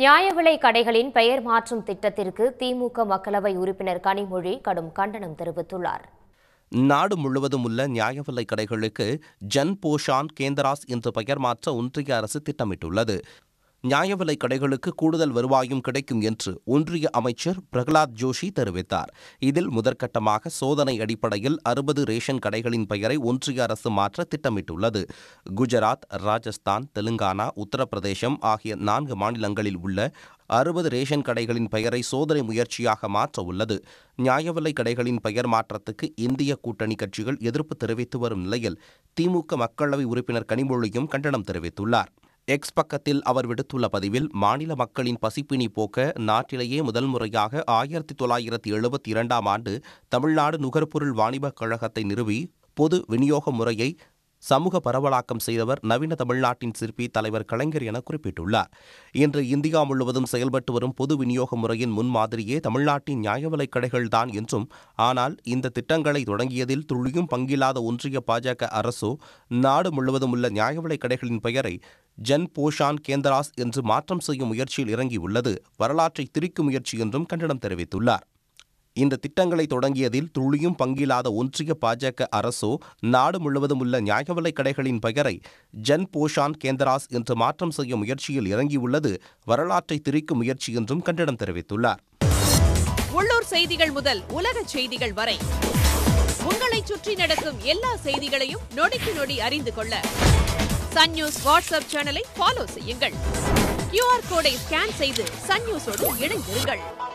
நியாய விலை கடைகளின் பெயர் மாற்றும் திட்டத்திற்கு திமுக மக்களவை உறுப்பினர் கனிமொழி கடும் கண்டனம் தெரிவித்துள்ளார் நாடு முழுவதும் உள்ள நியாய விலை கடைகளுக்கு ஜன் போஷான் கேந்தராஸ் என்று பெயர் மாற்ற ஒன்றிய அரசு திட்டமிட்டுள்ளது நியாய விலை கடைகளுக்கு கூடுதல் வருவாயும் கிடைக்கும் என்று ஒன்றிய அமைச்சர் பிரகலாத் ஜோஷி தெரிவித்தார் இதில் முதற்கட்டமாக சோதனை அடிப்படையில் அறுபது ரேஷன் கடைகளின் பெயரை ஒன்றிய அரசு மாற்ற திட்டமிட்டுள்ளது குஜராத் ராஜஸ்தான் தெலுங்கானா உத்தரப்பிரதேசம் ஆகிய நான்கு மாநிலங்களில் உள்ள அறுபது ரேஷன் கடைகளின் பெயரை சோதனை முயற்சியாக மாற்ற உள்ளது நியாய விலை கடைகளின் பெயர் மாற்றத்துக்கு இந்திய கூட்டணி கட்சிகள் எதிர்ப்பு தெரிவித்து வரும் நிலையில் திமுக மக்களவை உறுப்பினர் கனிமொழியும் கண்டனம் தெரிவித்துள்ளார் எக்ஸ் பக்கத்தில் அவர் விடுத்துள்ள பதிவில் மாநில மக்களின் பசிப்பினி போக்க நாட்டிலேயே முதல் முறையாக ஆயிரத்தி தொள்ளாயிரத்தி எழுபத்தி இரண்டாம் ஆண்டு தமிழ்நாடு நுகர்பொருள் வாணிபக் கழகத்தை நிறுவி பொது விநியோக முறையை சமூக பரவலாக்கம் செய்தவர் நவீன தமிழ்நாட்டின் சிற்பி தலைவர் கலைஞர் என குறிப்பிட்டுள்ளார் இன்று இந்தியா முழுவதும் செயல்பட்டு வரும் பொது விநியோக முறையின் முன்மாதிரியே தமிழ்நாட்டின் நியாயவிலைக் கடைகள் தான் என்றும் ஆனால் இந்த திட்டங்களை தொடங்கியதில் துளியும் பங்கில்லாத ஒன்றிய பாஜக அரசோ நாடு முழுவதும் உள்ள நியாயவிலைக் கடைகளின் பெயரை ஜன் போஷான் கேந்தராஸ் என்று மாற்றம் செய்யும் முயற்சியில் இறங்கியுள்ளது வரலாற்றை திரிக்கும் முயற்சி என்றும் கண்டனம் தெரிவித்துள்ளார் இந்த திட்டங்களை தொடங்கியதில் துளியும் பங்கில்லாத ஒன்றிய பாஜக அரசோ நாடு முழுவதும் உள்ள நியாயவிலைக் கடைகளின் பெயரை ஜன் போஷான் கேந்தராஸ் என்று மாற்றம் செய்யும் முயற்சியில் இறங்கியுள்ளது வரலாற்றை திரிக்கும் முயற்சி என்றும் கண்டனம் தெரிவித்துள்ளார் உள்ளூர் செய்திகள் முதல் உலக செய்திகள் வரை உங்களை சுற்றி நடக்கும் எல்லா செய்திகளையும் நொடிக்கு நொடி அறிந்து கொள்ள சன் நியூஸ் வாட்ஸ்அப் சேனலை ஃபாலோ செய்யுங்கள் கியூஆர் கோடை ஸ்கேன் செய்து சன் நியூஸோடு இணைந்திருங்கள்